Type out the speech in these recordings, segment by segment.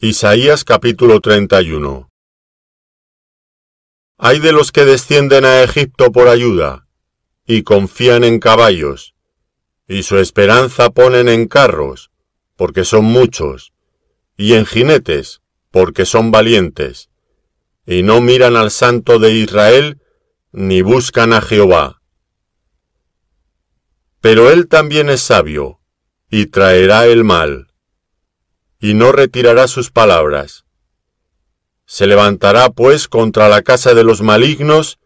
Isaías capítulo 31 Hay de los que descienden a Egipto por ayuda, y confían en caballos, y su esperanza ponen en carros, porque son muchos, y en jinetes, porque son valientes, y no miran al Santo de Israel, ni buscan a Jehová. Pero él también es sabio, y traerá el mal y no retirará sus palabras. Se levantará pues contra la casa de los malignos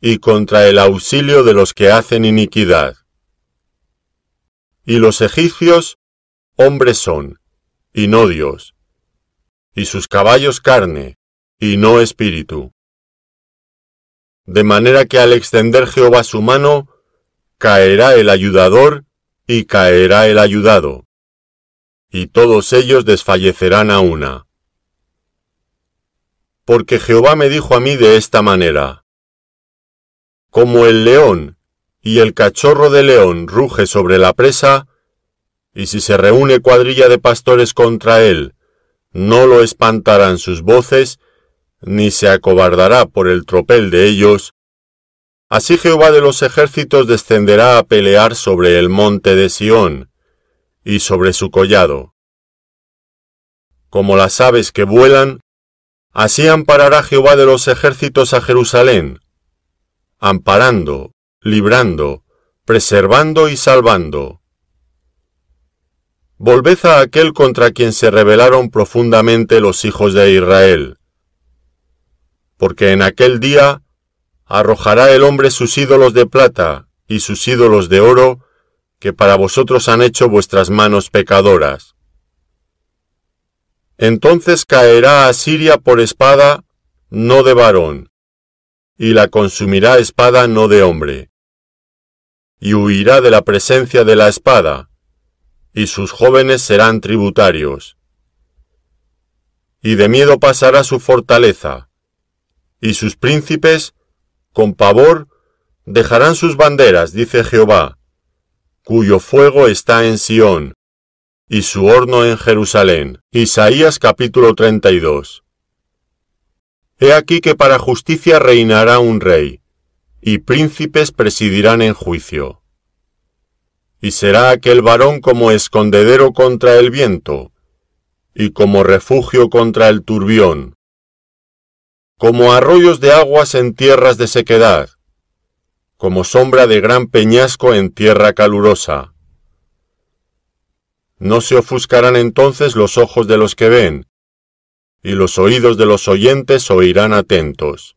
y contra el auxilio de los que hacen iniquidad. Y los egipcios hombres son, y no Dios, y sus caballos carne, y no espíritu. De manera que al extender Jehová su mano, caerá el ayudador y caerá el ayudado y todos ellos desfallecerán a una. Porque Jehová me dijo a mí de esta manera, Como el león y el cachorro de león ruge sobre la presa, y si se reúne cuadrilla de pastores contra él, no lo espantarán sus voces, ni se acobardará por el tropel de ellos, así Jehová de los ejércitos descenderá a pelear sobre el monte de Sión, y sobre su collado. Como las aves que vuelan, así amparará Jehová de los ejércitos a Jerusalén, amparando, librando, preservando y salvando. Volved a aquel contra quien se rebelaron profundamente los hijos de Israel, porque en aquel día arrojará el hombre sus ídolos de plata y sus ídolos de oro, que para vosotros han hecho vuestras manos pecadoras. Entonces caerá Asiria por espada, no de varón, y la consumirá espada no de hombre, y huirá de la presencia de la espada, y sus jóvenes serán tributarios. Y de miedo pasará su fortaleza, y sus príncipes, con pavor, dejarán sus banderas, dice Jehová, cuyo fuego está en Sión, y su horno en Jerusalén. Isaías capítulo 32. He aquí que para justicia reinará un rey, y príncipes presidirán en juicio. Y será aquel varón como escondedero contra el viento, y como refugio contra el turbión, como arroyos de aguas en tierras de sequedad, como sombra de gran peñasco en tierra calurosa. No se ofuscarán entonces los ojos de los que ven, y los oídos de los oyentes oirán atentos.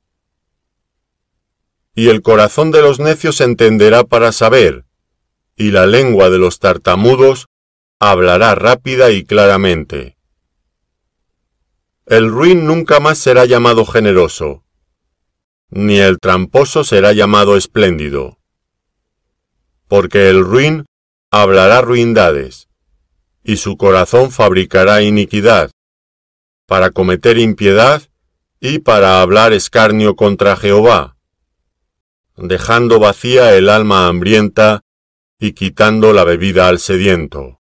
Y el corazón de los necios entenderá para saber, y la lengua de los tartamudos hablará rápida y claramente. El ruin nunca más será llamado generoso, ni el tramposo será llamado espléndido. Porque el ruin hablará ruindades, y su corazón fabricará iniquidad, para cometer impiedad y para hablar escarnio contra Jehová, dejando vacía el alma hambrienta y quitando la bebida al sediento.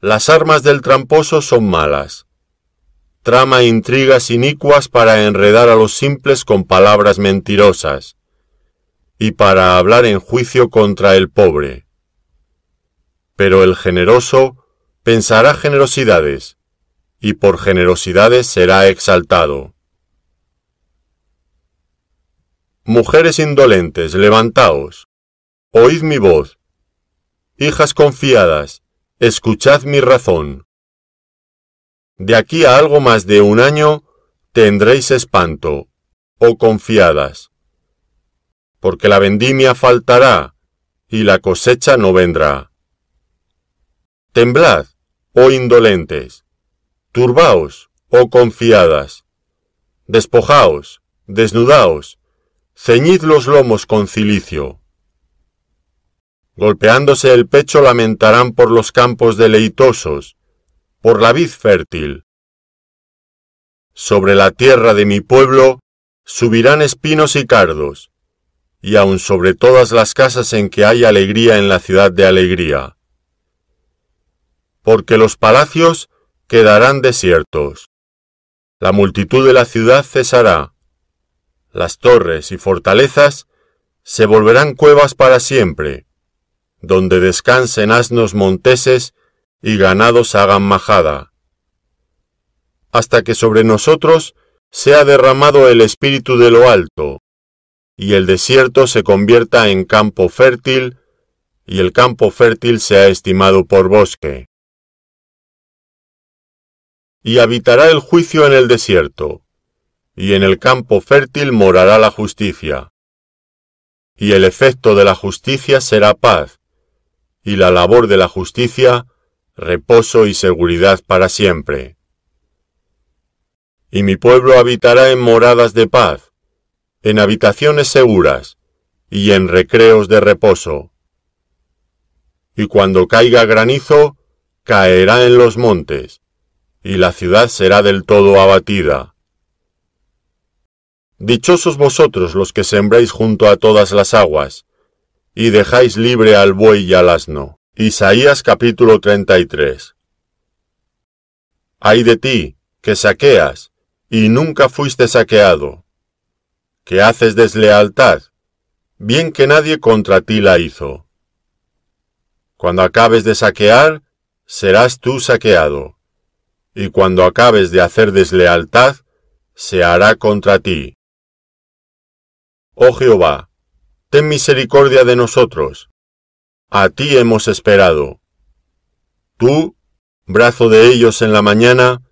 Las armas del tramposo son malas, trama intrigas inicuas para enredar a los simples con palabras mentirosas, y para hablar en juicio contra el pobre. Pero el generoso pensará generosidades, y por generosidades será exaltado. Mujeres indolentes, levantaos, oíd mi voz. Hijas confiadas, escuchad mi razón de aquí a algo más de un año tendréis espanto, o oh confiadas, porque la vendimia faltará y la cosecha no vendrá. Temblad, oh indolentes, turbaos, oh confiadas, despojaos, desnudaos, ceñid los lomos con cilicio. Golpeándose el pecho lamentarán por los campos deleitosos, por la vid fértil. Sobre la tierra de mi pueblo subirán espinos y cardos, y aun sobre todas las casas en que hay alegría en la ciudad de alegría. Porque los palacios quedarán desiertos. La multitud de la ciudad cesará. Las torres y fortalezas se volverán cuevas para siempre, donde descansen asnos monteses y ganados hagan majada, hasta que sobre nosotros sea derramado el espíritu de lo alto, y el desierto se convierta en campo fértil, y el campo fértil sea estimado por bosque. Y habitará el juicio en el desierto, y en el campo fértil morará la justicia. Y el efecto de la justicia será paz, y la labor de la justicia reposo y seguridad para siempre. Y mi pueblo habitará en moradas de paz, en habitaciones seguras y en recreos de reposo. Y cuando caiga granizo, caerá en los montes, y la ciudad será del todo abatida. Dichosos vosotros los que sembráis junto a todas las aguas, y dejáis libre al buey y al asno. Isaías capítulo 33 Ay de ti, que saqueas, y nunca fuiste saqueado, que haces deslealtad, bien que nadie contra ti la hizo. Cuando acabes de saquear, serás tú saqueado, y cuando acabes de hacer deslealtad, se hará contra ti. Oh Jehová, ten misericordia de nosotros a ti hemos esperado. Tú, brazo de ellos en la mañana,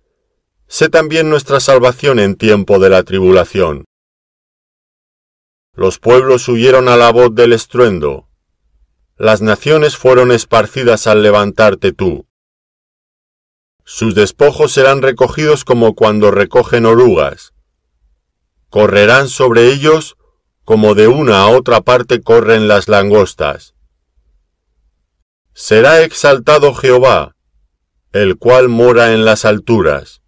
sé también nuestra salvación en tiempo de la tribulación. Los pueblos huyeron a la voz del estruendo. Las naciones fueron esparcidas al levantarte tú. Sus despojos serán recogidos como cuando recogen orugas. Correrán sobre ellos como de una a otra parte corren las langostas. Será exaltado Jehová, el cual mora en las alturas.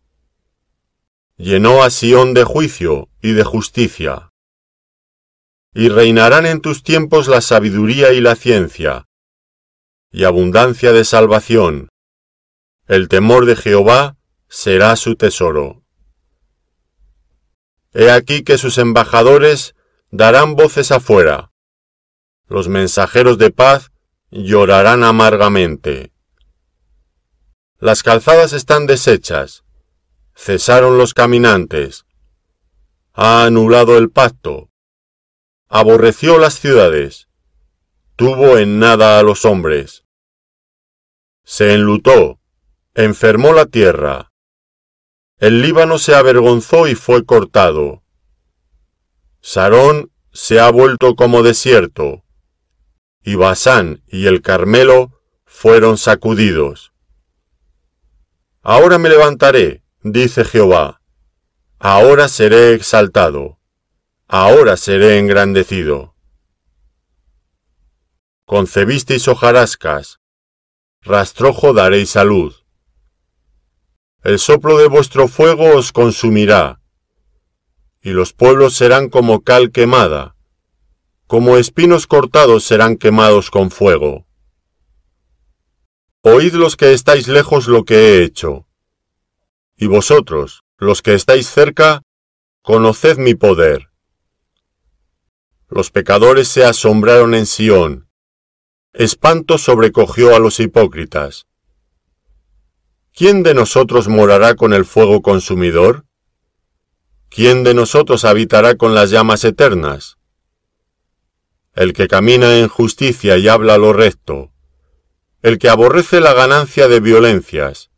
Llenó a Sión de juicio y de justicia. Y reinarán en tus tiempos la sabiduría y la ciencia, y abundancia de salvación. El temor de Jehová será su tesoro. He aquí que sus embajadores darán voces afuera. Los mensajeros de paz llorarán amargamente. Las calzadas están deshechas, cesaron los caminantes, ha anulado el pacto, aborreció las ciudades, tuvo en nada a los hombres. Se enlutó, enfermó la tierra. El Líbano se avergonzó y fue cortado. Sarón se ha vuelto como desierto y Basán y el Carmelo fueron sacudidos. Ahora me levantaré, dice Jehová, ahora seré exaltado, ahora seré engrandecido. Concebisteis hojarascas, rastrojo daréis salud. El soplo de vuestro fuego os consumirá, y los pueblos serán como cal quemada, como espinos cortados serán quemados con fuego. Oíd los que estáis lejos lo que he hecho. Y vosotros, los que estáis cerca, conoced mi poder. Los pecadores se asombraron en Sión. Espanto sobrecogió a los hipócritas. ¿Quién de nosotros morará con el fuego consumidor? ¿Quién de nosotros habitará con las llamas eternas? el que camina en justicia y habla lo recto, el que aborrece la ganancia de violencias,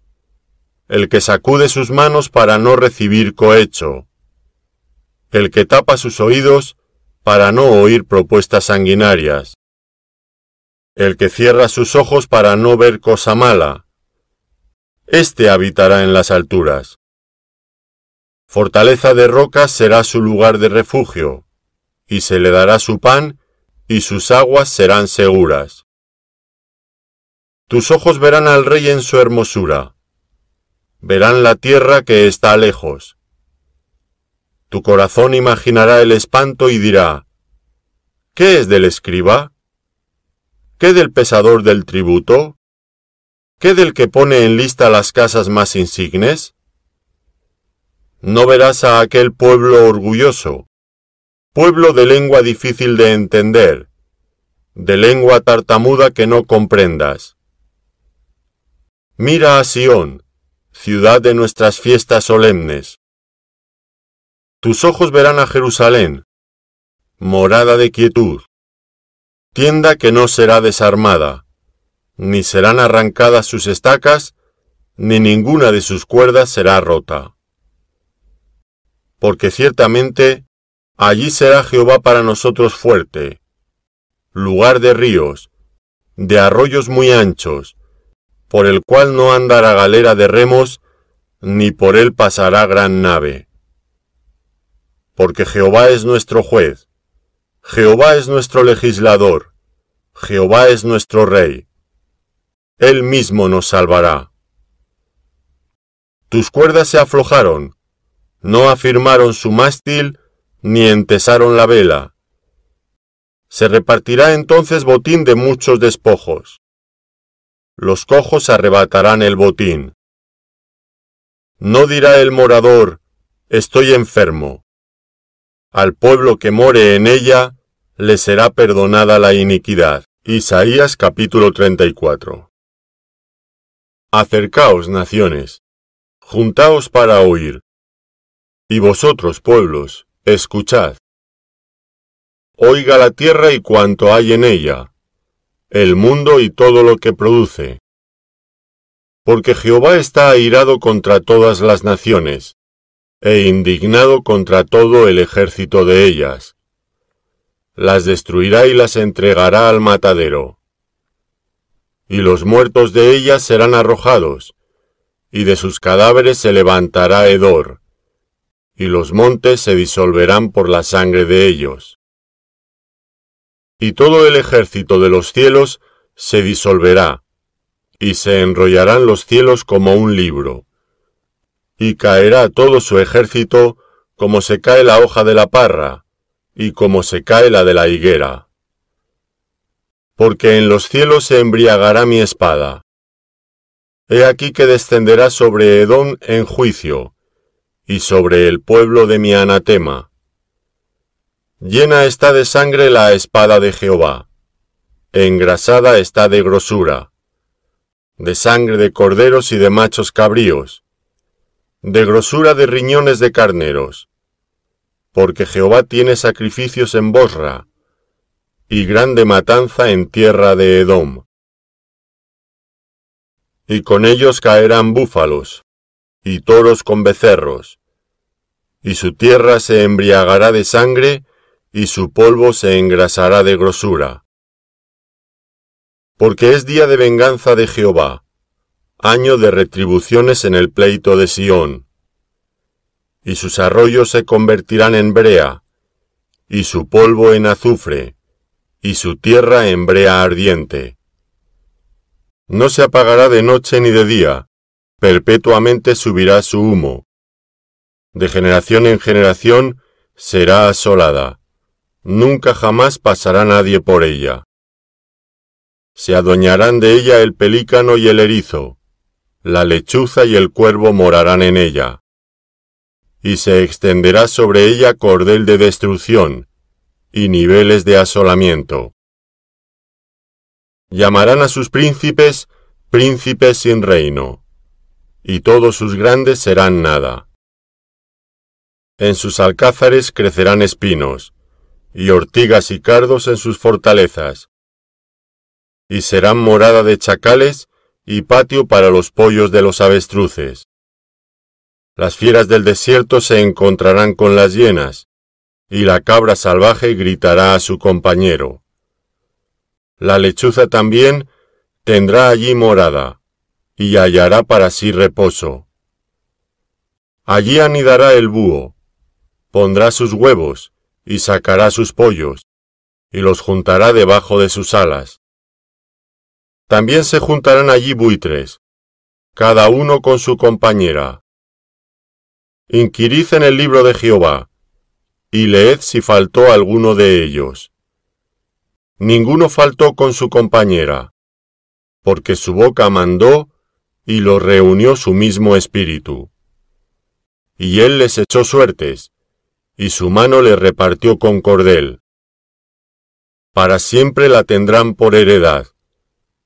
el que sacude sus manos para no recibir cohecho, el que tapa sus oídos para no oír propuestas sanguinarias, el que cierra sus ojos para no ver cosa mala, este habitará en las alturas. Fortaleza de rocas será su lugar de refugio, y se le dará su pan y sus aguas serán seguras. Tus ojos verán al rey en su hermosura, verán la tierra que está lejos. Tu corazón imaginará el espanto y dirá, ¿qué es del escriba? ¿Qué del pesador del tributo? ¿Qué del que pone en lista las casas más insignes? No verás a aquel pueblo orgulloso, pueblo de lengua difícil de entender, de lengua tartamuda que no comprendas. Mira a Sión, ciudad de nuestras fiestas solemnes. Tus ojos verán a Jerusalén, morada de quietud, tienda que no será desarmada, ni serán arrancadas sus estacas, ni ninguna de sus cuerdas será rota. Porque ciertamente Allí será Jehová para nosotros fuerte, lugar de ríos, de arroyos muy anchos, por el cual no andará galera de remos, ni por él pasará gran nave. Porque Jehová es nuestro juez, Jehová es nuestro legislador, Jehová es nuestro rey. Él mismo nos salvará. Tus cuerdas se aflojaron, no afirmaron su mástil, ni entesaron la vela. Se repartirá entonces botín de muchos despojos. Los cojos arrebatarán el botín. No dirá el morador, estoy enfermo. Al pueblo que more en ella, le será perdonada la iniquidad. Isaías capítulo 34. Acercaos, naciones, juntaos para oír. Y vosotros, pueblos, Escuchad. Oiga la tierra y cuanto hay en ella, el mundo y todo lo que produce. Porque Jehová está airado contra todas las naciones, e indignado contra todo el ejército de ellas. Las destruirá y las entregará al matadero. Y los muertos de ellas serán arrojados, y de sus cadáveres se levantará hedor y los montes se disolverán por la sangre de ellos. Y todo el ejército de los cielos se disolverá, y se enrollarán los cielos como un libro. Y caerá todo su ejército como se cae la hoja de la parra, y como se cae la de la higuera. Porque en los cielos se embriagará mi espada. He aquí que descenderá sobre Edom en juicio, y sobre el pueblo de mi anatema. Llena está de sangre la espada de Jehová, engrasada está de grosura, de sangre de corderos y de machos cabríos, de grosura de riñones de carneros, porque Jehová tiene sacrificios en Bosra, y grande matanza en tierra de Edom. Y con ellos caerán búfalos, y toros con becerros. Y su tierra se embriagará de sangre, y su polvo se engrasará de grosura. Porque es día de venganza de Jehová, año de retribuciones en el pleito de Sión. Y sus arroyos se convertirán en brea, y su polvo en azufre, y su tierra en brea ardiente. No se apagará de noche ni de día, perpetuamente subirá su humo. De generación en generación será asolada. Nunca jamás pasará nadie por ella. Se adoñarán de ella el pelícano y el erizo. La lechuza y el cuervo morarán en ella. Y se extenderá sobre ella cordel de destrucción y niveles de asolamiento. Llamarán a sus príncipes príncipes sin reino y todos sus grandes serán nada. En sus alcázares crecerán espinos, y ortigas y cardos en sus fortalezas. Y serán morada de chacales y patio para los pollos de los avestruces. Las fieras del desierto se encontrarán con las hienas, y la cabra salvaje gritará a su compañero. La lechuza también tendrá allí morada, y hallará para sí reposo. Allí anidará el búho, pondrá sus huevos, y sacará sus pollos, y los juntará debajo de sus alas. También se juntarán allí buitres, cada uno con su compañera. Inquirid en el libro de Jehová, y leed si faltó alguno de ellos. Ninguno faltó con su compañera, porque su boca mandó y lo reunió su mismo espíritu. Y él les echó suertes, y su mano le repartió con cordel. Para siempre la tendrán por heredad.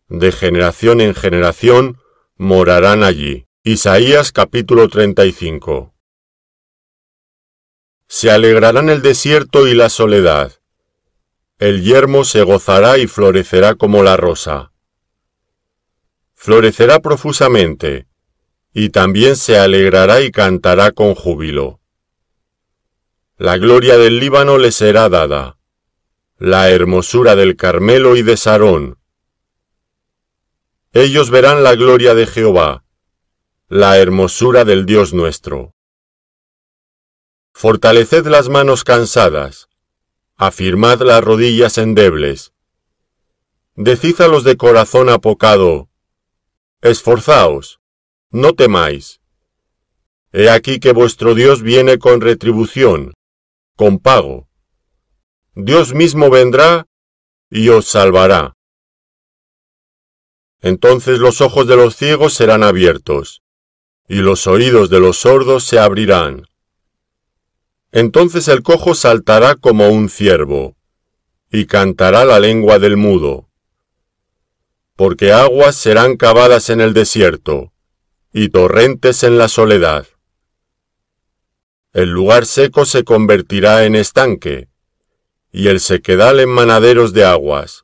De generación en generación morarán allí. Isaías capítulo 35. Se alegrarán el desierto y la soledad. El yermo se gozará y florecerá como la rosa florecerá profusamente, y también se alegrará y cantará con júbilo. La gloria del Líbano le será dada, la hermosura del Carmelo y de Sarón. Ellos verán la gloria de Jehová, la hermosura del Dios nuestro. Fortaleced las manos cansadas, afirmad las rodillas endebles. Decid a los de corazón apocado, Esforzaos, no temáis. He aquí que vuestro Dios viene con retribución, con pago. Dios mismo vendrá y os salvará. Entonces los ojos de los ciegos serán abiertos, y los oídos de los sordos se abrirán. Entonces el cojo saltará como un ciervo, y cantará la lengua del mudo porque aguas serán cavadas en el desierto, y torrentes en la soledad. El lugar seco se convertirá en estanque, y el sequedal en manaderos de aguas.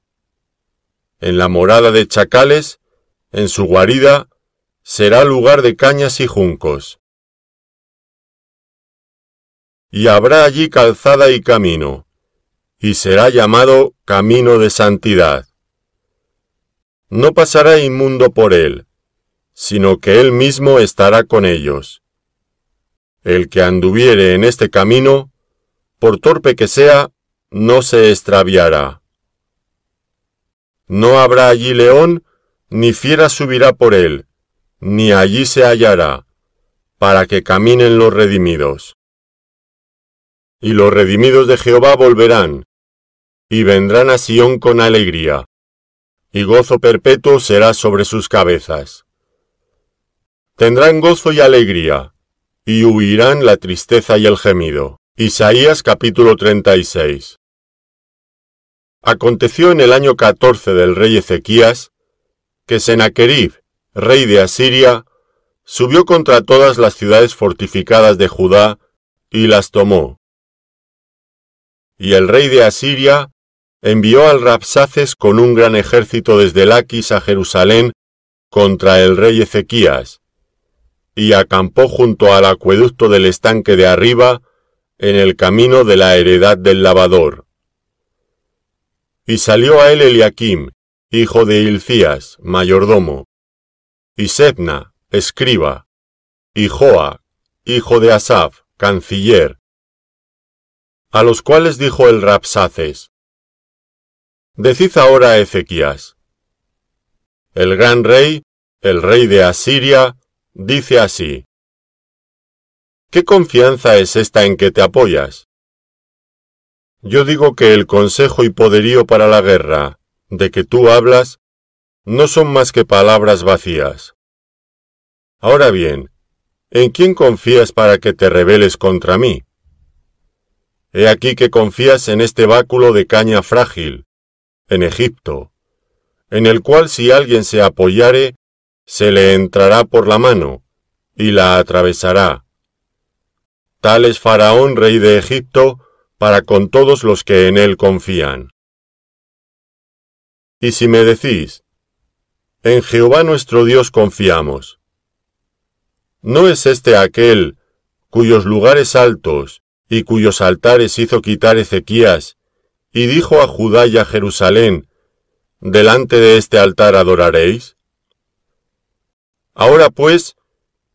En la morada de chacales, en su guarida, será lugar de cañas y juncos. Y habrá allí calzada y camino, y será llamado camino de santidad no pasará inmundo por él, sino que él mismo estará con ellos. El que anduviere en este camino, por torpe que sea, no se extraviará. No habrá allí león, ni fiera subirá por él, ni allí se hallará, para que caminen los redimidos. Y los redimidos de Jehová volverán, y vendrán a Sión con alegría y gozo perpetuo será sobre sus cabezas. Tendrán gozo y alegría, y huirán la tristeza y el gemido. Isaías capítulo 36. Aconteció en el año 14 del rey Ezequías, que Senaquerib, rey de Asiria, subió contra todas las ciudades fortificadas de Judá y las tomó. Y el rey de Asiria envió al Rapsaces con un gran ejército desde Laquis a Jerusalén contra el rey Ezequías, y acampó junto al acueducto del estanque de arriba, en el camino de la heredad del lavador. Y salió a él Eliakim, hijo de Hilcías, mayordomo, y Sebna, escriba, y Joa, hijo de Asaf, canciller, a los cuales dijo el Rapsaces, Decid ahora a Ezequías. El gran rey, el rey de Asiria, dice así. ¿Qué confianza es esta en que te apoyas? Yo digo que el consejo y poderío para la guerra, de que tú hablas, no son más que palabras vacías. Ahora bien, ¿en quién confías para que te rebeles contra mí? He aquí que confías en este báculo de caña frágil, en Egipto, en el cual si alguien se apoyare, se le entrará por la mano, y la atravesará. Tal es Faraón rey de Egipto, para con todos los que en él confían. Y si me decís, en Jehová nuestro Dios confiamos, ¿no es este aquel cuyos lugares altos y cuyos altares hizo quitar Ezequías y dijo a Judá y a Jerusalén, Delante de este altar adoraréis. Ahora pues,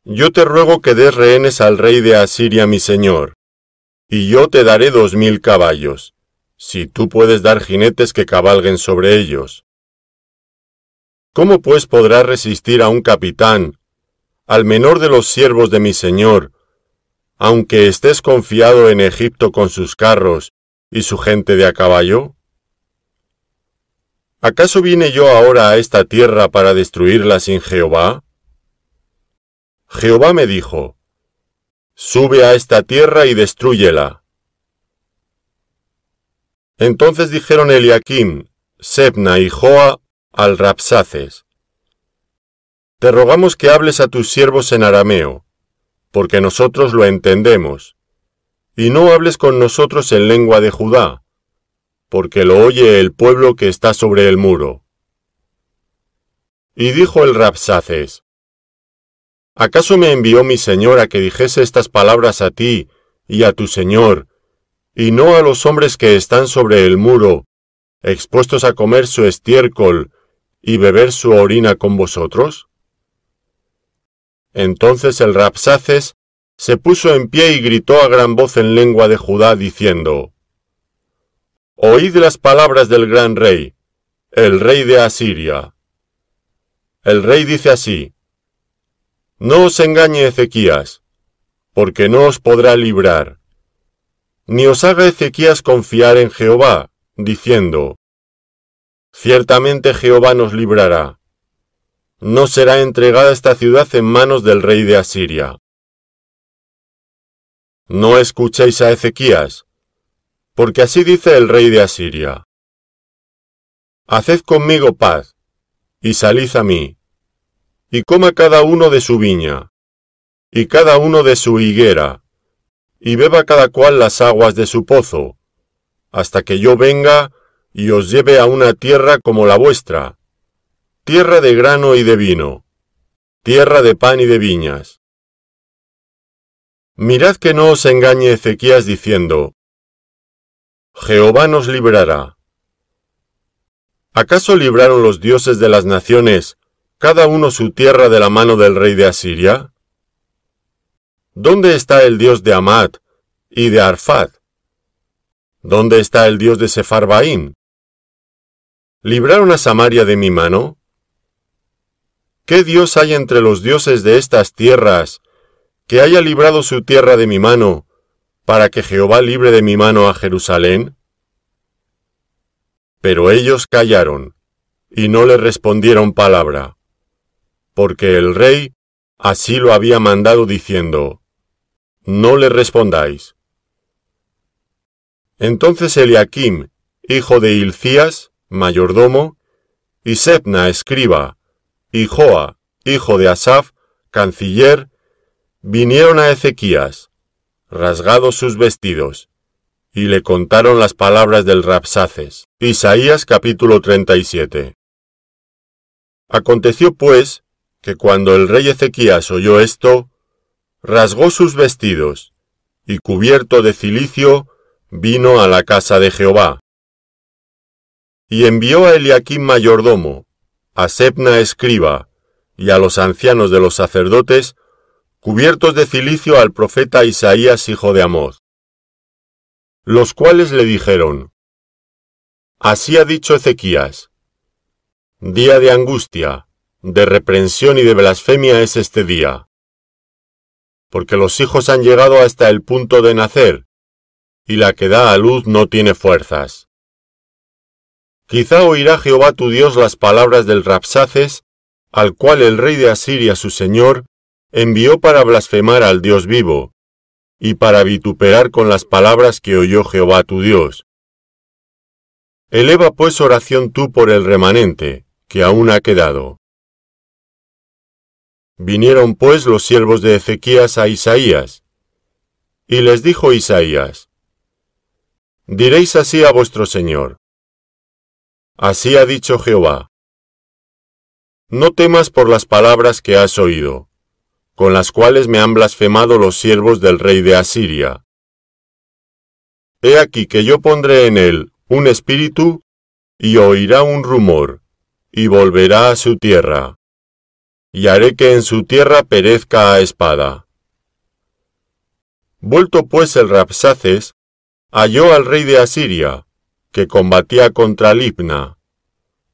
yo te ruego que des rehenes al rey de Asiria mi señor, y yo te daré dos mil caballos, si tú puedes dar jinetes que cabalguen sobre ellos. ¿Cómo pues podrás resistir a un capitán, al menor de los siervos de mi señor, aunque estés confiado en Egipto con sus carros, y su gente de a caballo? ¿Acaso vine yo ahora a esta tierra para destruirla sin Jehová? Jehová me dijo, Sube a esta tierra y destruyela. Entonces dijeron Eliakim, Sebna y Joa al Rapsaces, Te rogamos que hables a tus siervos en arameo, porque nosotros lo entendemos, y no hables con nosotros en lengua de Judá, porque lo oye el pueblo que está sobre el muro. Y dijo el Rapsaces, ¿acaso me envió mi Señor a que dijese estas palabras a ti y a tu Señor, y no a los hombres que están sobre el muro, expuestos a comer su estiércol y beber su orina con vosotros? Entonces el Rapsaces se puso en pie y gritó a gran voz en lengua de Judá, diciendo, Oíd las palabras del gran rey, el rey de Asiria. El rey dice así, No os engañe Ezequías, porque no os podrá librar. Ni os haga Ezequías confiar en Jehová, diciendo, Ciertamente Jehová nos librará. No será entregada esta ciudad en manos del rey de Asiria. No escuchéis a Ezequías, porque así dice el rey de Asiria. Haced conmigo paz, y salid a mí, y coma cada uno de su viña, y cada uno de su higuera, y beba cada cual las aguas de su pozo, hasta que yo venga y os lleve a una tierra como la vuestra, tierra de grano y de vino, tierra de pan y de viñas, Mirad que no os engañe Ezequías diciendo, Jehová nos librará. ¿Acaso libraron los dioses de las naciones, cada uno su tierra de la mano del rey de Asiria? ¿Dónde está el dios de Amat y de Arfad? ¿Dónde está el dios de Sefarbaín? ¿Libraron a Samaria de mi mano? ¿Qué dios hay entre los dioses de estas tierras que haya librado su tierra de mi mano, para que Jehová libre de mi mano a Jerusalén? Pero ellos callaron, y no le respondieron palabra, porque el rey así lo había mandado diciendo, No le respondáis. Entonces Eliakim, hijo de Hilcías, mayordomo, y Sepna, escriba, y Joa, hijo de Asaf, canciller, vinieron a Ezequías, rasgados sus vestidos, y le contaron las palabras del Rapsaces. Isaías capítulo 37. Aconteció pues que cuando el rey Ezequías oyó esto, rasgó sus vestidos, y cubierto de cilicio, vino a la casa de Jehová. Y envió a Eliaquim mayordomo, a Sepna escriba, y a los ancianos de los sacerdotes, cubiertos de cilicio al profeta Isaías hijo de Amós, los cuales le dijeron, Así ha dicho Ezequías, Día de angustia, de reprensión y de blasfemia es este día, porque los hijos han llegado hasta el punto de nacer, y la que da a luz no tiene fuerzas. Quizá oirá Jehová tu Dios las palabras del Rapsaces, al cual el rey de Asiria su señor envió para blasfemar al Dios vivo, y para vituperar con las palabras que oyó Jehová tu Dios. Eleva pues oración tú por el remanente, que aún ha quedado. Vinieron pues los siervos de Ezequías a Isaías, y les dijo Isaías, Diréis así a vuestro Señor. Así ha dicho Jehová. No temas por las palabras que has oído, con las cuales me han blasfemado los siervos del rey de Asiria. He aquí que yo pondré en él un espíritu, y oirá un rumor, y volverá a su tierra, y haré que en su tierra perezca a espada. Vuelto pues el Rapsaces, halló al rey de Asiria, que combatía contra Lipna,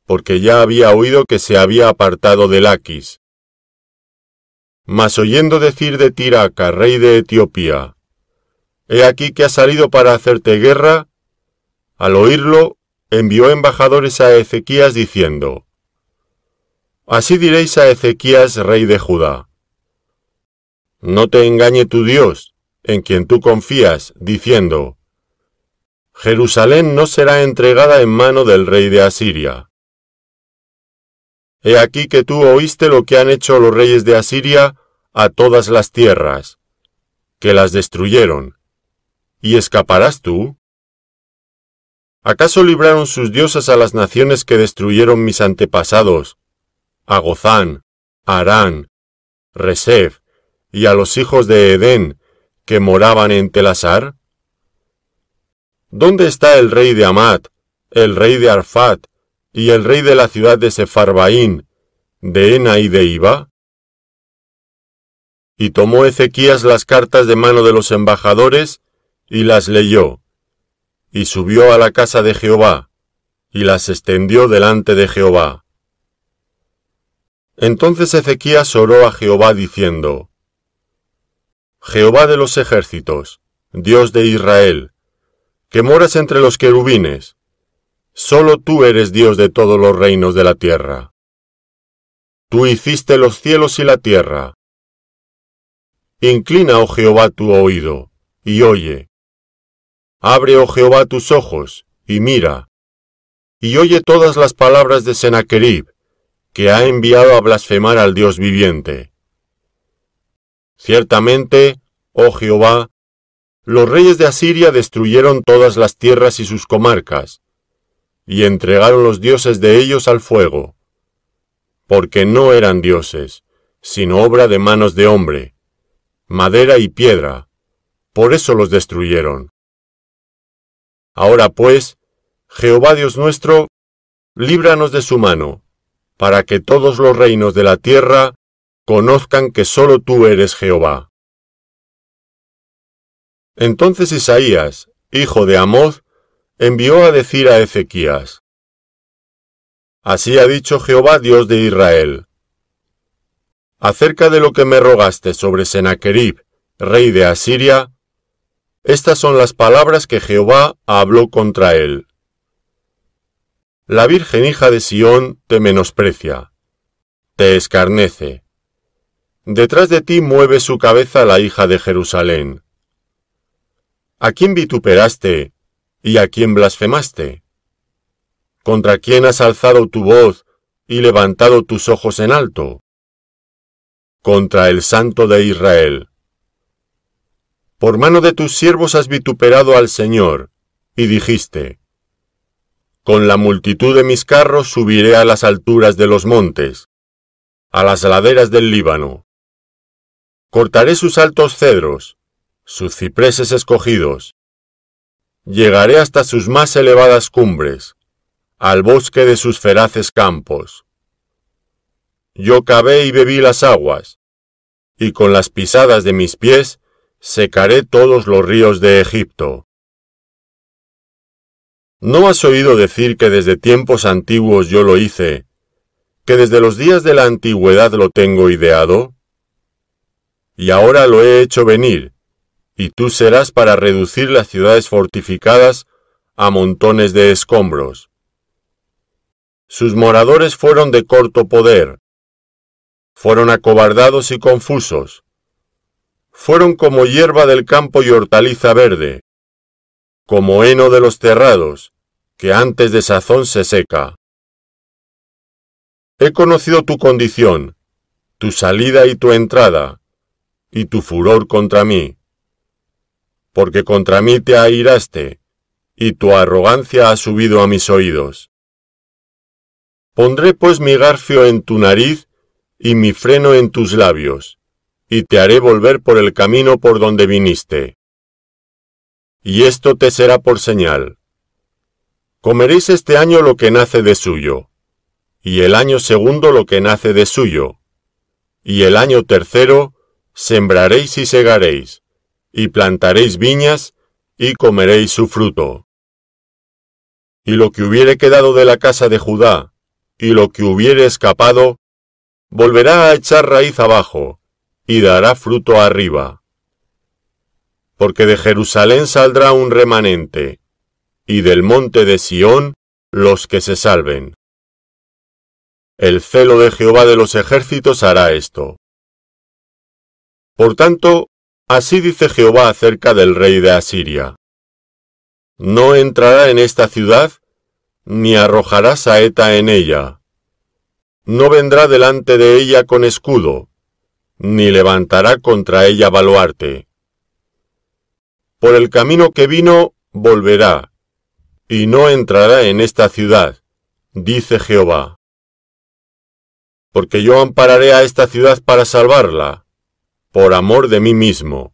porque ya había oído que se había apartado de Laquis. Mas oyendo decir de Tiraca, rey de Etiopía, He aquí que ha salido para hacerte guerra, al oírlo, envió embajadores a Ezequías diciendo, Así diréis a Ezequías, rey de Judá, No te engañe tu Dios, en quien tú confías, diciendo, Jerusalén no será entregada en mano del rey de Asiria. He aquí que tú oíste lo que han hecho los reyes de Asiria a todas las tierras, que las destruyeron. ¿Y escaparás tú? ¿Acaso libraron sus diosas a las naciones que destruyeron mis antepasados, a Gozán, Arán, Resef, y a los hijos de Edén, que moraban en Telasar? ¿Dónde está el rey de Amat, el rey de Arfat, y el rey de la ciudad de Sefarbaín, de Ena y de Iba? Y tomó Ezequías las cartas de mano de los embajadores, y las leyó, y subió a la casa de Jehová, y las extendió delante de Jehová. Entonces Ezequías oró a Jehová diciendo, Jehová de los ejércitos, Dios de Israel, que moras entre los querubines, Solo tú eres Dios de todos los reinos de la tierra. Tú hiciste los cielos y la tierra. Inclina, oh Jehová, tu oído, y oye. Abre, oh Jehová, tus ojos, y mira. Y oye todas las palabras de Sennacherib, que ha enviado a blasfemar al Dios viviente. Ciertamente, oh Jehová, los reyes de Asiria destruyeron todas las tierras y sus comarcas, y entregaron los dioses de ellos al fuego, porque no eran dioses, sino obra de manos de hombre, madera y piedra, por eso los destruyeron. Ahora pues, Jehová Dios nuestro, líbranos de su mano, para que todos los reinos de la tierra conozcan que sólo tú eres Jehová. Entonces Isaías, hijo de Amoz, envió a decir a Ezequías, Así ha dicho Jehová Dios de Israel, acerca de lo que me rogaste sobre Sennacherib, rey de Asiria, estas son las palabras que Jehová habló contra él. La Virgen hija de Sión te menosprecia, te escarnece. Detrás de ti mueve su cabeza la hija de Jerusalén. ¿A quién vituperaste ¿Y a quién blasfemaste? ¿Contra quién has alzado tu voz y levantado tus ojos en alto? Contra el Santo de Israel. Por mano de tus siervos has vituperado al Señor, y dijiste, Con la multitud de mis carros subiré a las alturas de los montes, a las laderas del Líbano. Cortaré sus altos cedros, sus cipreses escogidos, llegaré hasta sus más elevadas cumbres, al bosque de sus feraces campos. Yo cavé y bebí las aguas, y con las pisadas de mis pies secaré todos los ríos de Egipto. ¿No has oído decir que desde tiempos antiguos yo lo hice, que desde los días de la antigüedad lo tengo ideado? Y ahora lo he hecho venir, y tú serás para reducir las ciudades fortificadas a montones de escombros. Sus moradores fueron de corto poder, fueron acobardados y confusos, fueron como hierba del campo y hortaliza verde, como heno de los terrados, que antes de sazón se seca. He conocido tu condición, tu salida y tu entrada, y tu furor contra mí porque contra mí te airaste, y tu arrogancia ha subido a mis oídos. Pondré pues mi garfio en tu nariz y mi freno en tus labios, y te haré volver por el camino por donde viniste. Y esto te será por señal. Comeréis este año lo que nace de suyo, y el año segundo lo que nace de suyo, y el año tercero sembraréis y segaréis, y plantaréis viñas, y comeréis su fruto. Y lo que hubiere quedado de la casa de Judá, y lo que hubiere escapado, volverá a echar raíz abajo, y dará fruto arriba. Porque de Jerusalén saldrá un remanente, y del monte de Sión los que se salven. El celo de Jehová de los ejércitos hará esto. Por tanto, Así dice Jehová acerca del rey de Asiria. No entrará en esta ciudad, ni arrojará saeta en ella. No vendrá delante de ella con escudo, ni levantará contra ella baluarte. Por el camino que vino, volverá, y no entrará en esta ciudad, dice Jehová. Porque yo ampararé a esta ciudad para salvarla, por amor de mí mismo,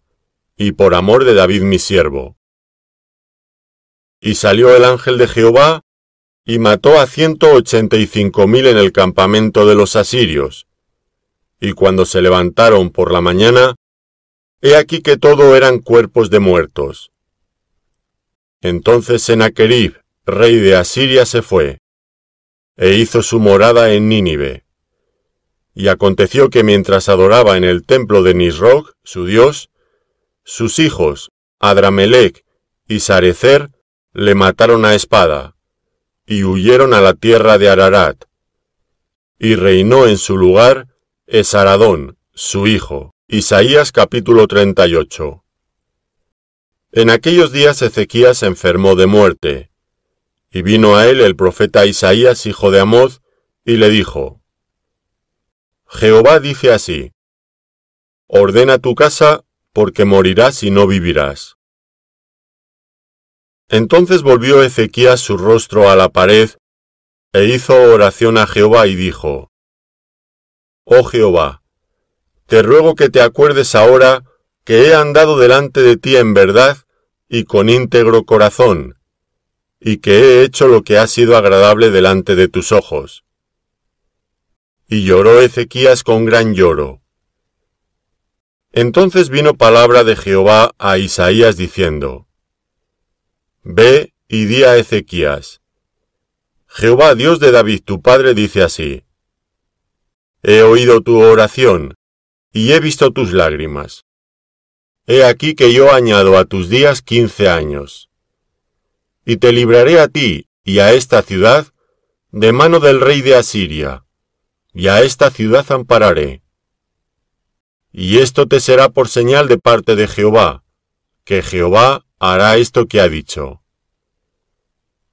y por amor de David mi siervo. Y salió el ángel de Jehová, y mató a ciento ochenta y cinco mil en el campamento de los asirios. Y cuando se levantaron por la mañana, he aquí que todo eran cuerpos de muertos. Entonces Senaquerib, rey de Asiria, se fue, e hizo su morada en Nínive y aconteció que mientras adoraba en el templo de Nisroch, su dios, sus hijos, Adramelech y Sarecer, le mataron a espada, y huyeron a la tierra de Ararat. Y reinó en su lugar Esaradón, su hijo. Isaías capítulo 38. En aquellos días Ezequías enfermó de muerte, y vino a él el profeta Isaías, hijo de Amoz, y le dijo, Jehová dice así, Ordena tu casa, porque morirás y no vivirás. Entonces volvió Ezequías su rostro a la pared, e hizo oración a Jehová y dijo, Oh Jehová, te ruego que te acuerdes ahora que he andado delante de ti en verdad y con íntegro corazón, y que he hecho lo que ha sido agradable delante de tus ojos. Y lloró Ezequías con gran lloro. Entonces vino palabra de Jehová a Isaías diciendo, Ve y di a Ezequías, Jehová Dios de David tu padre dice así, He oído tu oración, y he visto tus lágrimas. He aquí que yo añado a tus días quince años. Y te libraré a ti y a esta ciudad de mano del rey de Asiria y a esta ciudad ampararé. Y esto te será por señal de parte de Jehová, que Jehová hará esto que ha dicho.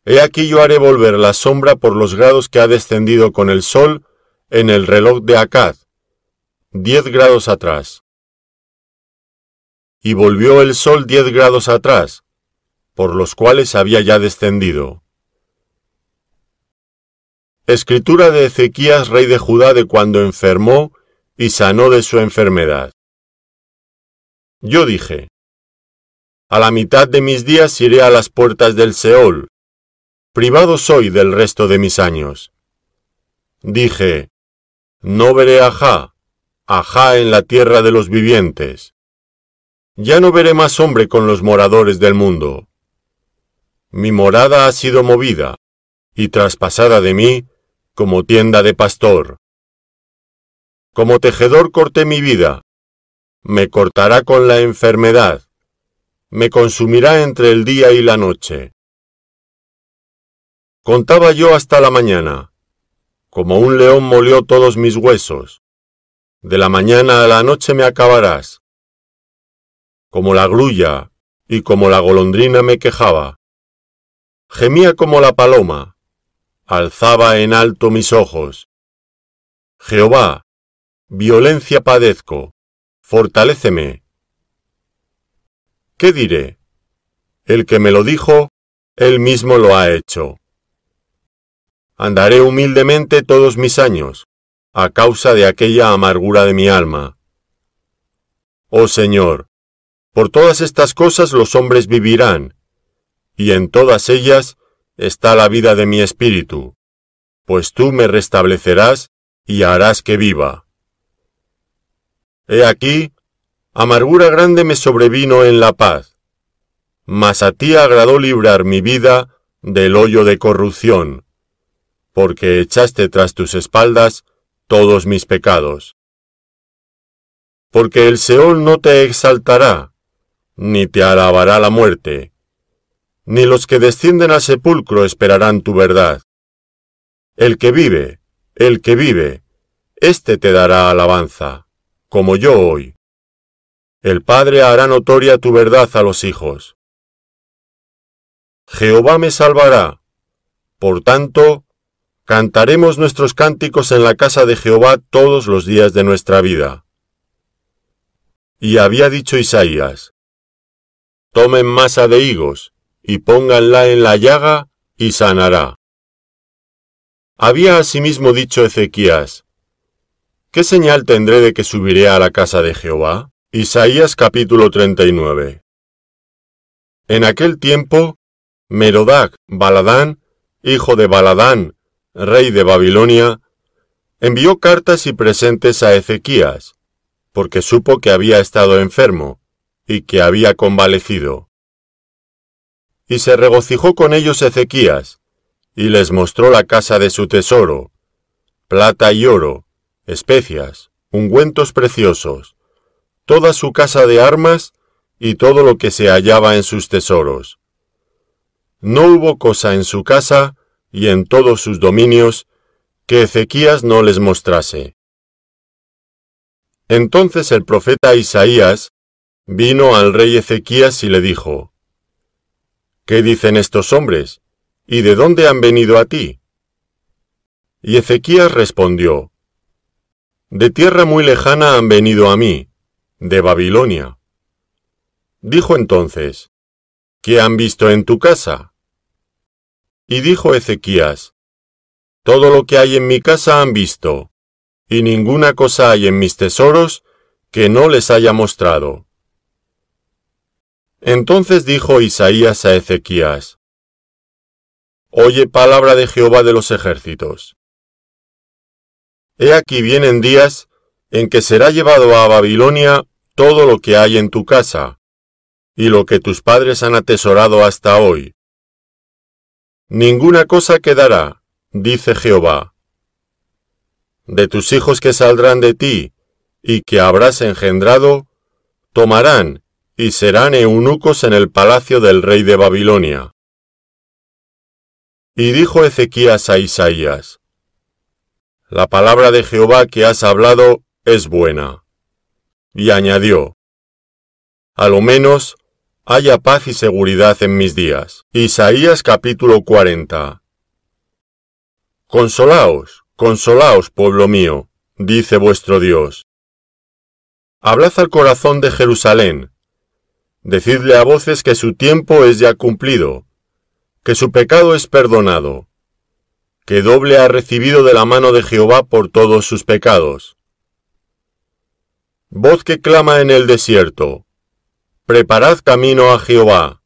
He aquí yo haré volver la sombra por los grados que ha descendido con el sol en el reloj de Acaz, diez grados atrás. Y volvió el sol diez grados atrás, por los cuales había ya descendido. Escritura de Ezequías, rey de Judá, de cuando enfermó y sanó de su enfermedad. Yo dije, A la mitad de mis días iré a las puertas del Seol, privado soy del resto de mis años. Dije, No veré a Ajá a en la tierra de los vivientes. Ya no veré más hombre con los moradores del mundo. Mi morada ha sido movida, y traspasada de mí, como tienda de pastor. Como tejedor corté mi vida, me cortará con la enfermedad, me consumirá entre el día y la noche. Contaba yo hasta la mañana, como un león molió todos mis huesos. De la mañana a la noche me acabarás. Como la grulla y como la golondrina me quejaba. Gemía como la paloma, alzaba en alto mis ojos. Jehová, violencia padezco, fortaléceme. ¿Qué diré? El que me lo dijo, él mismo lo ha hecho. Andaré humildemente todos mis años, a causa de aquella amargura de mi alma. Oh Señor, por todas estas cosas los hombres vivirán, y en todas ellas está la vida de mi espíritu, pues tú me restablecerás y harás que viva. He aquí, amargura grande me sobrevino en la paz, mas a ti agradó librar mi vida del hoyo de corrupción, porque echaste tras tus espaldas todos mis pecados. Porque el Seol no te exaltará, ni te alabará la muerte ni los que descienden al sepulcro esperarán tu verdad. El que vive, el que vive, éste te dará alabanza, como yo hoy. El Padre hará notoria tu verdad a los hijos. Jehová me salvará. Por tanto, cantaremos nuestros cánticos en la casa de Jehová todos los días de nuestra vida. Y había dicho Isaías, Tomen masa de higos, y pónganla en la llaga, y sanará. Había asimismo dicho Ezequías, ¿Qué señal tendré de que subiré a la casa de Jehová? Isaías capítulo 39. En aquel tiempo, Merodac Baladán, hijo de Baladán, rey de Babilonia, envió cartas y presentes a Ezequías, porque supo que había estado enfermo y que había convalecido. Y se regocijó con ellos Ezequías, y les mostró la casa de su tesoro, plata y oro, especias, ungüentos preciosos, toda su casa de armas y todo lo que se hallaba en sus tesoros. No hubo cosa en su casa y en todos sus dominios que Ezequías no les mostrase. Entonces el profeta Isaías vino al rey Ezequías y le dijo, ¿Qué dicen estos hombres? ¿Y de dónde han venido a ti? Y Ezequías respondió, De tierra muy lejana han venido a mí, de Babilonia. Dijo entonces, ¿Qué han visto en tu casa? Y dijo Ezequías, Todo lo que hay en mi casa han visto, y ninguna cosa hay en mis tesoros que no les haya mostrado. Entonces dijo Isaías a Ezequías, Oye palabra de Jehová de los ejércitos. He aquí vienen días en que será llevado a Babilonia todo lo que hay en tu casa, y lo que tus padres han atesorado hasta hoy. Ninguna cosa quedará, dice Jehová. De tus hijos que saldrán de ti, y que habrás engendrado, tomarán y serán eunucos en el palacio del rey de Babilonia. Y dijo Ezequías a Isaías, La palabra de Jehová que has hablado es buena. Y añadió, A lo menos haya paz y seguridad en mis días. Isaías capítulo 40. Consolaos, consolaos, pueblo mío, dice vuestro Dios. Hablad al corazón de Jerusalén, Decidle a voces que su tiempo es ya cumplido, que su pecado es perdonado, que doble ha recibido de la mano de Jehová por todos sus pecados. Voz que clama en el desierto, Preparad camino a Jehová,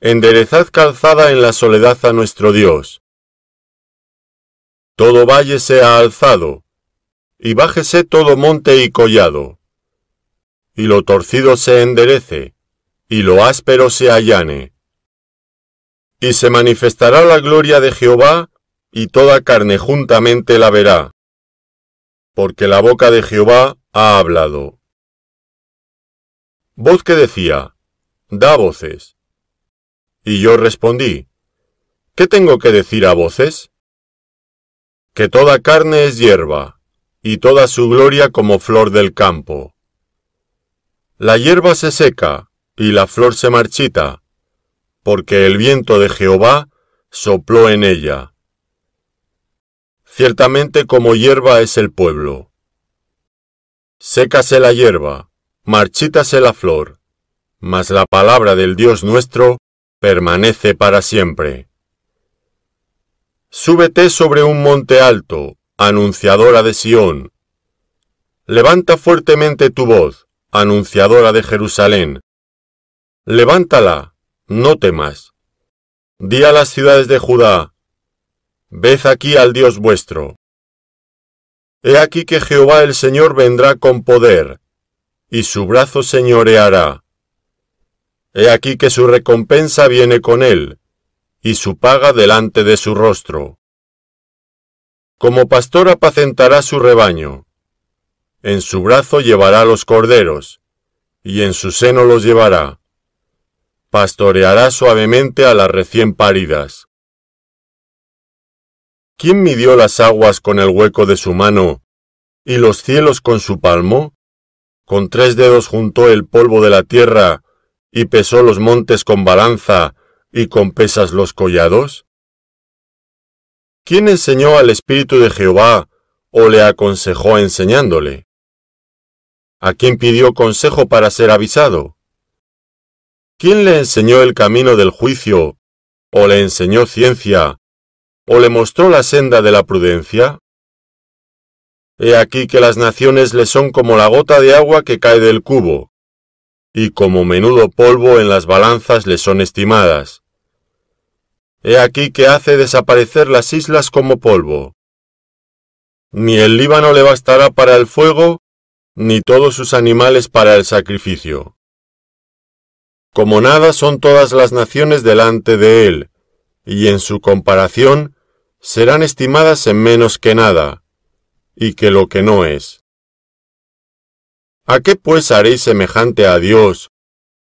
enderezad calzada en la soledad a nuestro Dios. Todo valle sea alzado, y bájese todo monte y collado, y lo torcido se enderece, y lo áspero se allane. Y se manifestará la gloria de Jehová, y toda carne juntamente la verá. Porque la boca de Jehová ha hablado. Voz que decía, Da voces. Y yo respondí, ¿Qué tengo que decir a voces? Que toda carne es hierba, y toda su gloria como flor del campo. La hierba se seca, y la flor se marchita, porque el viento de Jehová sopló en ella. Ciertamente como hierba es el pueblo. Sécase la hierba, marchítase la flor, mas la palabra del Dios nuestro permanece para siempre. Súbete sobre un monte alto, anunciadora de Sión. Levanta fuertemente tu voz, anunciadora de Jerusalén. Levántala, no temas. Di a las ciudades de Judá, ved aquí al Dios vuestro. He aquí que Jehová el Señor vendrá con poder, y su brazo señoreará. He aquí que su recompensa viene con él, y su paga delante de su rostro. Como pastor apacentará su rebaño, en su brazo llevará los corderos, y en su seno los llevará pastoreará suavemente a las recién paridas. ¿Quién midió las aguas con el hueco de su mano y los cielos con su palmo? Con tres dedos juntó el polvo de la tierra y pesó los montes con balanza y con pesas los collados? ¿Quién enseñó al Espíritu de Jehová o le aconsejó enseñándole? ¿A quién pidió consejo para ser avisado? ¿Quién le enseñó el camino del juicio, o le enseñó ciencia, o le mostró la senda de la prudencia? He aquí que las naciones le son como la gota de agua que cae del cubo, y como menudo polvo en las balanzas le son estimadas. He aquí que hace desaparecer las islas como polvo. Ni el Líbano le bastará para el fuego, ni todos sus animales para el sacrificio como nada son todas las naciones delante de él, y en su comparación serán estimadas en menos que nada, y que lo que no es. ¿A qué pues haréis semejante a Dios?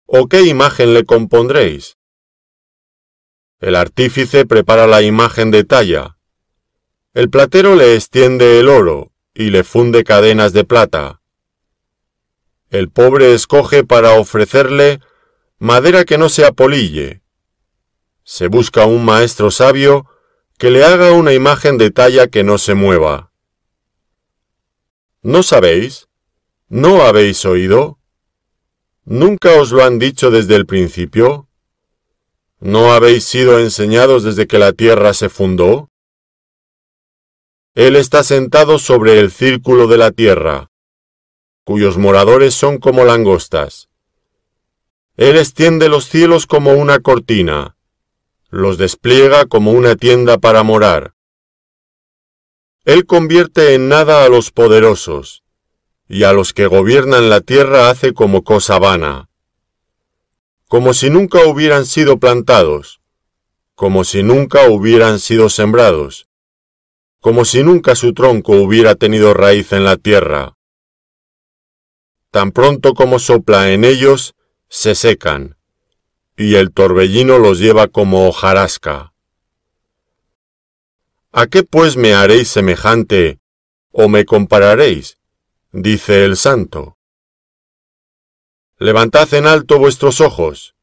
¿O qué imagen le compondréis? El artífice prepara la imagen de talla. El platero le extiende el oro y le funde cadenas de plata. El pobre escoge para ofrecerle madera que no se apolille. Se busca un maestro sabio que le haga una imagen de talla que no se mueva. ¿No sabéis? ¿No habéis oído? ¿Nunca os lo han dicho desde el principio? ¿No habéis sido enseñados desde que la tierra se fundó? Él está sentado sobre el círculo de la tierra, cuyos moradores son como langostas. Él extiende los cielos como una cortina, los despliega como una tienda para morar. Él convierte en nada a los poderosos, y a los que gobiernan la tierra hace como cosa vana, como si nunca hubieran sido plantados, como si nunca hubieran sido sembrados, como si nunca su tronco hubiera tenido raíz en la tierra. Tan pronto como sopla en ellos, se secan, y el torbellino los lleva como hojarasca. ¿A qué pues me haréis semejante, o me compararéis? dice el santo. Levantad en alto vuestros ojos,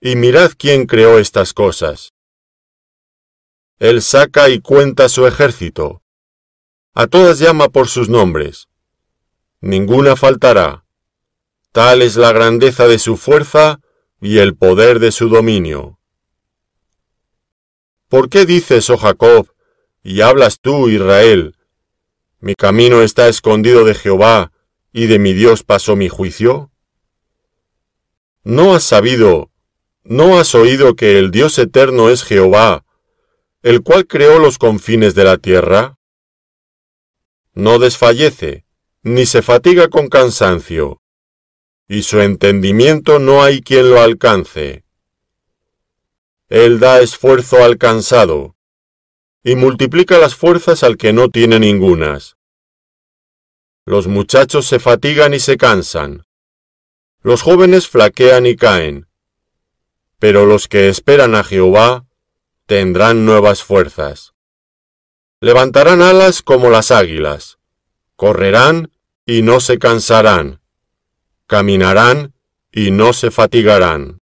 y mirad quién creó estas cosas. Él saca y cuenta su ejército. A todas llama por sus nombres. Ninguna faltará. Tal es la grandeza de su fuerza y el poder de su dominio. ¿Por qué dices, oh Jacob, y hablas tú, Israel? Mi camino está escondido de Jehová, y de mi Dios pasó mi juicio. ¿No has sabido, no has oído que el Dios eterno es Jehová, el cual creó los confines de la tierra? No desfallece, ni se fatiga con cansancio y su entendimiento no hay quien lo alcance. Él da esfuerzo al cansado, y multiplica las fuerzas al que no tiene ningunas. Los muchachos se fatigan y se cansan. Los jóvenes flaquean y caen. Pero los que esperan a Jehová tendrán nuevas fuerzas. Levantarán alas como las águilas. Correrán y no se cansarán caminarán y no se fatigarán.